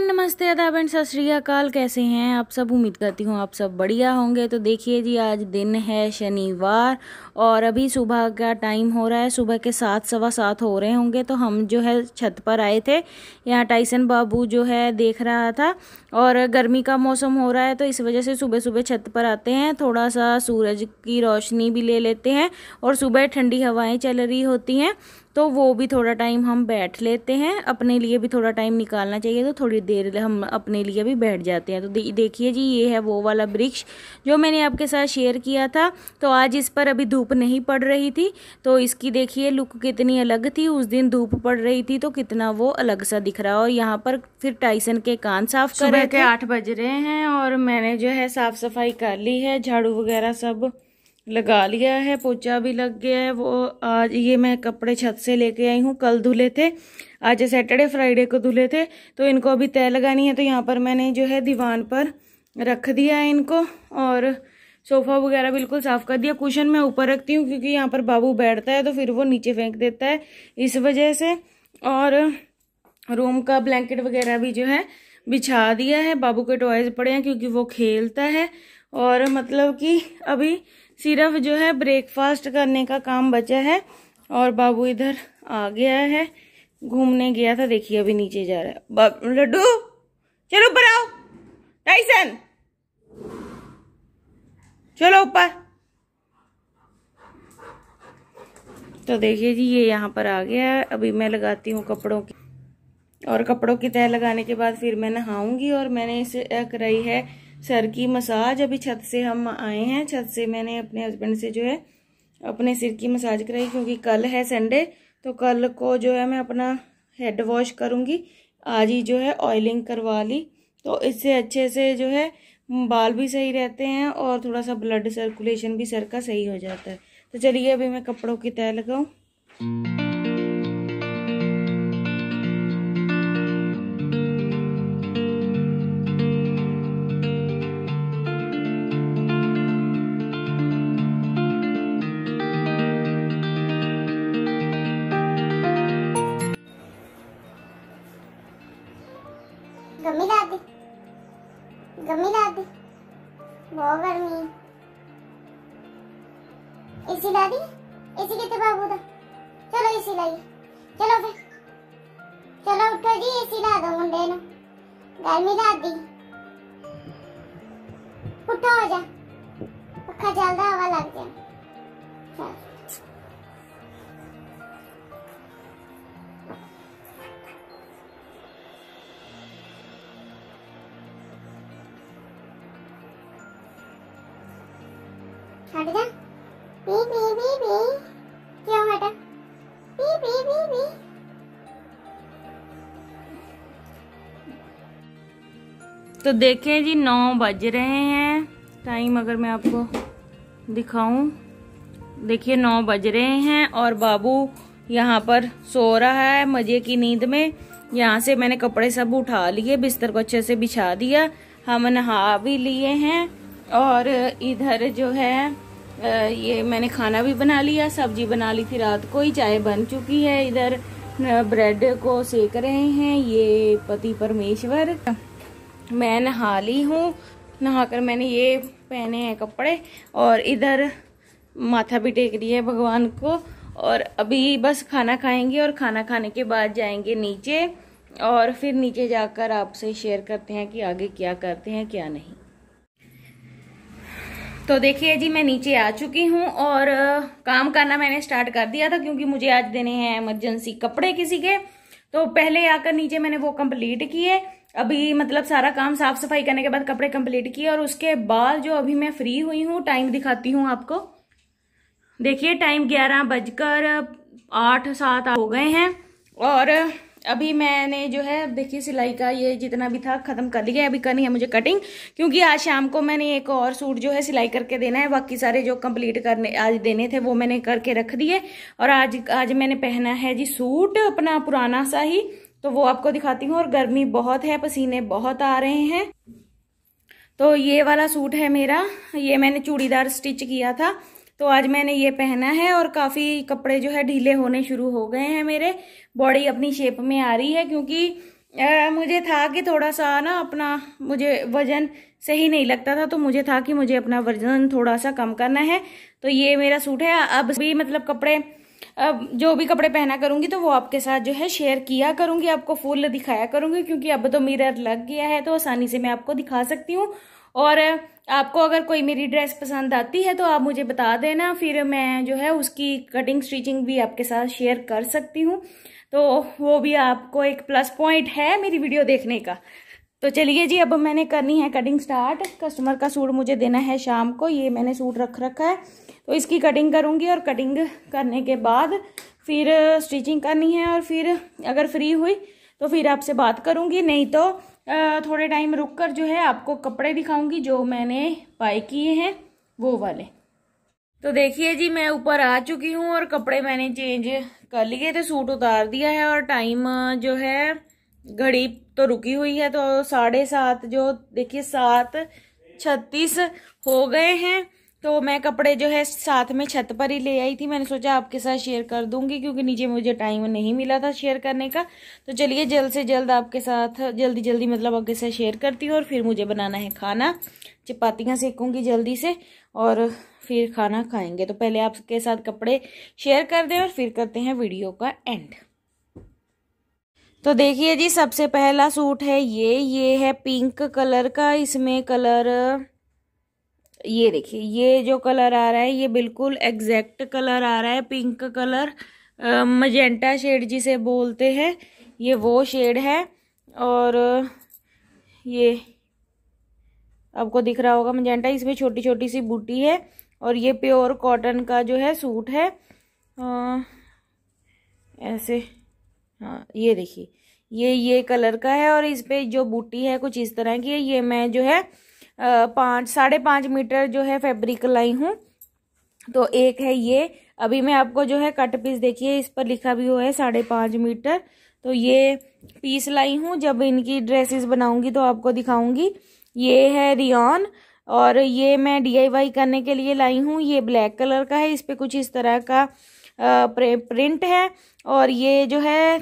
everyone नमस्ते आदाब and सत अकाल कैसे हैं आप सब उम्मीद करती हूँ आप सब बढ़िया होंगे तो देखिए जी आज दिन है शनिवार और अभी सुबह का टाइम हो रहा है सुबह के सात सवा सात हो रहे होंगे तो हम जो है छत पर आए थे यहाँ टाइसन बाबू जो है देख रहा था और गर्मी का मौसम हो रहा है तो इस वजह से सुबह सुबह छत पर आते हैं थोड़ा सा सूरज की रोशनी भी ले लेते हैं और सुबह ठंडी हवाएँ चल रही होती हैं तो वो भी थोड़ा टाइम हम बैठ लेते हैं अपने लिए भी थोड़ा टाइम निकालना चाहिए तो थोड़ी देर हम अपने लिए भी बैठ जाते हैं तो दे, देखिए जी ये है वो वाला वृक्ष जो मैंने आपके साथ शेयर किया था तो आज इस पर अभी धूप नहीं पड़ रही थी तो इसकी देखिए लुक कितनी अलग थी उस दिन धूप पड़ रही थी तो कितना वो अलग सा दिख रहा और यहाँ पर फिर टाइसन के कान साफ कर रहे थे आठ बज रहे हैं और मैंने जो है साफ़ सफाई कर ली है झाड़ू वगैरह सब लगा लिया है पोचा भी लग गया है वो आज ये मैं कपड़े छत से लेके आई हूँ कल धुले थे आज सैटरडे फ्राइडे को धुले थे तो इनको अभी तय लगानी है तो यहाँ पर मैंने जो है दीवान पर रख दिया है इनको और सोफ़ा वगैरह बिल्कुल साफ़ कर दिया कुशन मैं ऊपर रखती हूँ क्योंकि यहाँ पर बाबू बैठता है तो फिर वो नीचे फेंक देता है इस वजह से और रूम का ब्लैंकेट वगैरह भी जो है बिछा दिया है बाबू के टॉयज़ पड़े हैं क्योंकि वो खेलता है और मतलब कि अभी सिर्फ जो है ब्रेकफास्ट करने का काम बचा है और बाबू इधर आ गया है घूमने गया था देखिए अभी नीचे जा रहा है लड्डू चलो ऊपर आओ टाइसन चलो ऊपर तो देखिए जी ये यहाँ पर आ गया है अभी मैं लगाती हूँ कपड़ों की और कपड़ों की तह लगाने के बाद फिर मैं नहाऊंगी और मैंने इसे कराई है सर की मसाज अभी छत से हम आए हैं छत से मैंने अपने हस्बैंड से जो है अपने सिर की मसाज कराई क्योंकि कल है संडे तो कल को जो है मैं अपना हेड वॉश करूँगी आज ही जो है ऑयलिंग करवा ली तो इससे अच्छे से जो है बाल भी सही रहते हैं और थोड़ा सा ब्लड सर्कुलेशन भी सर का सही हो जाता है तो चलिए अभी मैं कपड़ों की तय लगाऊँ ગમી દાદી ગમી દાદી બહુ ગરમી એસી દાદી एसी लेते बाबू दा चलो एसी लाइए चलो फिर चलो उठो जी एसी ला दो मुंडे नु गर्मी ला दी उठो हो जा पक्का चलदा हवा लग जाए चल हट जा क्यों हटा तो देखें जी नौ बज रहे हैं टाइम अगर मैं आपको दिखाऊं देखिए नौ बज रहे हैं और बाबू यहाँ पर सो रहा है मज़े की नींद में यहाँ से मैंने कपड़े सब उठा लिए बिस्तर को अच्छे से बिछा दिया हम नहा भी लिए हैं और इधर जो है ये मैंने खाना भी बना लिया सब्जी बना ली थी रात को ही चाय बन चुकी है इधर ब्रेड को सेक रहे हैं ये पति परमेश्वर मैं नहा ली हूँ नहाकर मैंने ये पहने हैं कपड़े और इधर माथा भी टेक रही है भगवान को और अभी बस खाना खाएंगे और खाना खाने के बाद जाएंगे नीचे और फिर नीचे जाकर आपसे शेयर करते हैं कि आगे क्या करते हैं क्या नहीं तो देखिए जी मैं नीचे आ चुकी हूँ और काम करना मैंने स्टार्ट कर दिया था क्योंकि मुझे आज देने हैं इमरजेंसी कपड़े किसी के तो पहले आकर नीचे मैंने वो कंप्लीट किए अभी मतलब सारा काम साफ सफाई करने के बाद कपड़े कंप्लीट किए और उसके बाद जो अभी मैं फ्री हुई हूँ टाइम दिखाती हूँ आपको देखिए टाइम ग्यारह बजकर आठ सात हो गए हैं और अभी मैंने जो है देखिए सिलाई का ये जितना भी था ख़त्म कर लिया अभी करनी है मुझे कटिंग क्योंकि आज शाम को मैंने एक और सूट जो है सिलाई करके देना है बाकी सारे जो कंप्लीट करने आज देने थे वो मैंने करके रख दिए और आज आज मैंने पहना है जी सूट अपना पुराना सा ही तो वो आपको दिखाती हूँ और गर्मी बहुत है पसीने बहुत आ रहे हैं तो ये वाला सूट है मेरा ये मैंने चूड़ीदार स्टिच किया था तो आज मैंने ये पहना है और काफ़ी कपड़े जो है ढीले होने शुरू हो गए हैं मेरे बॉडी अपनी शेप में आ रही है क्योंकि आ, मुझे था कि थोड़ा सा ना अपना मुझे वज़न सही नहीं लगता था तो मुझे था कि मुझे अपना वज़न थोड़ा सा कम करना है तो ये मेरा सूट है अब भी मतलब कपड़े अब जो भी कपड़े पहना करूँगी तो वो आपके साथ जो है शेयर किया करूँगी आपको फुल दिखाया करूँगी क्योंकि अब तो मिरर लग गया है तो आसानी से मैं आपको दिखा सकती हूँ और आपको अगर कोई मेरी ड्रेस पसंद आती है तो आप मुझे बता देना फिर मैं जो है उसकी कटिंग स्टिचिंग भी आपके साथ शेयर कर सकती हूँ तो वो भी आपको एक प्लस पॉइंट है मेरी वीडियो देखने का तो चलिए जी अब मैंने करनी है कटिंग स्टार्ट कस्टमर का सूट मुझे देना है शाम को ये मैंने सूट रख रखा है तो इसकी कटिंग करूँगी और कटिंग करने के बाद फिर स्टिचिंग करनी है और फिर अगर फ्री हुई तो फिर आपसे बात करूँगी नहीं तो थोड़े टाइम रुक कर जो है आपको कपड़े दिखाऊंगी जो मैंने बाय किए हैं वो वाले तो देखिए जी मैं ऊपर आ चुकी हूँ और कपड़े मैंने चेंज कर लिए थे सूट उतार दिया है और टाइम जो है घड़ी तो रुकी हुई है तो साढ़े सात जो देखिए सात छत्तीस हो गए हैं तो मैं कपड़े जो है साथ में छत पर ही ले आई थी मैंने सोचा आपके साथ शेयर कर दूंगी क्योंकि नीचे मुझे टाइम नहीं मिला था शेयर करने का तो चलिए जल्द से जल्द आपके साथ जल्दी जल्दी मतलब आपके साथ शेयर करती हूँ और फिर मुझे बनाना है खाना चपातियाँ सेकूँगी जल्दी से और फिर खाना खाएंगे तो पहले आपके साथ कपड़े शेयर कर दें और फिर करते हैं वीडियो का एंड तो देखिए जी सबसे पहला सूट है ये ये है पिंक कलर का इसमें कलर ये देखिए ये जो कलर आ रहा है ये बिल्कुल एग्जैक्ट कलर आ रहा है पिंक कलर मजेंटा शेड जिसे बोलते हैं ये वो शेड है और ये आपको दिख रहा होगा मजेंटा इसमें छोटी छोटी सी बूटी है और ये प्योर कॉटन का जो है सूट है आ, ऐसे हाँ ये देखिए ये ये कलर का है और इस पर जो बूटी है कुछ इस तरह की है ये मैं जो है पाँच साढ़े पाँच मीटर जो है फैब्रिक लाई हूँ तो एक है ये अभी मैं आपको जो है कट पीस देखिए इस पर लिखा भी हुआ है साढ़े पाँच मीटर तो ये पीस लाई हूँ जब इनकी ड्रेसेस बनाऊंगी तो आपको दिखाऊंगी ये है रियॉन और ये मैं डी करने के लिए लाई हूँ ये ब्लैक कलर का है इस पर कुछ इस तरह का प्रिंट है और ये जो है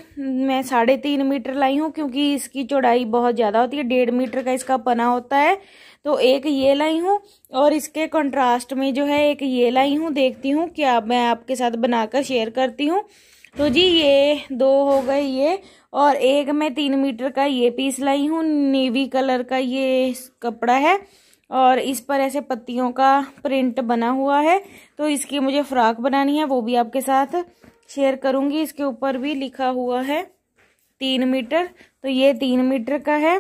मैं साढ़े तीन मीटर लाई हूँ क्योंकि इसकी चौड़ाई बहुत ज़्यादा होती है डेढ़ मीटर का इसका पना होता है तो एक ये लाई हूँ और इसके कंट्रास्ट में जो है एक ये लाई हूँ देखती हूँ क्या मैं आपके साथ बनाकर शेयर करती हूँ तो जी ये दो हो गए ये और एक मैं तीन मीटर का ये पीस लाई हूँ नेवी कलर का ये कपड़ा है और इस पर ऐसे पत्तियों का प्रिंट बना हुआ है तो इसकी मुझे फ्रॉक बनानी है वो भी आपके साथ शेयर करूँगी इसके ऊपर भी लिखा हुआ है तीन मीटर तो ये तीन मीटर का है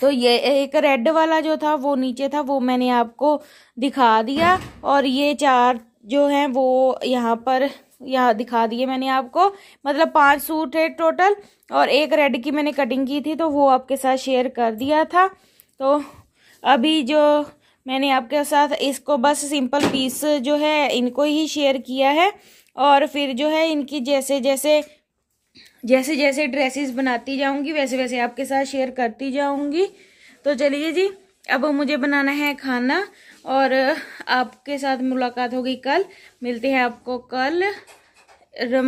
तो ये एक रेड वाला जो था वो नीचे था वो मैंने आपको दिखा दिया और ये चार जो हैं वो यहाँ पर यहाँ दिखा दिए मैंने आपको मतलब पांच सूट है टोटल और एक रेड की मैंने कटिंग की थी तो वो आपके साथ शेयर कर दिया था तो अभी जो मैंने आपके साथ इसको बस सिंपल पीस जो है इनको ही शेयर किया है और फिर जो है इनकी जैसे जैसे जैसे जैसे ड्रेसेस बनाती जाऊंगी वैसे वैसे आपके साथ शेयर करती जाऊंगी तो चलिए जी अब मुझे बनाना है खाना और आपके साथ मुलाकात होगी कल मिलते हैं आपको कल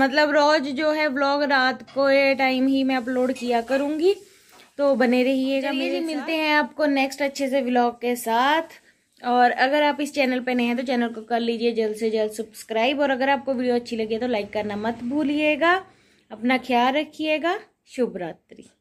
मतलब रोज़ जो है ब्लॉग रात को टाइम ही मैं अपलोड किया करूँगी तो बने रहिएगा मेरे जी मिलते हैं आपको नेक्स्ट अच्छे से व्लॉग के साथ और अगर आप इस चैनल पे नए हैं तो चैनल को कर लीजिए जल्द से जल्द सब्सक्राइब और अगर आपको वीडियो अच्छी लगी तो लाइक करना मत भूलिएगा अपना ख्याल रखिएगा शुभ रात्रि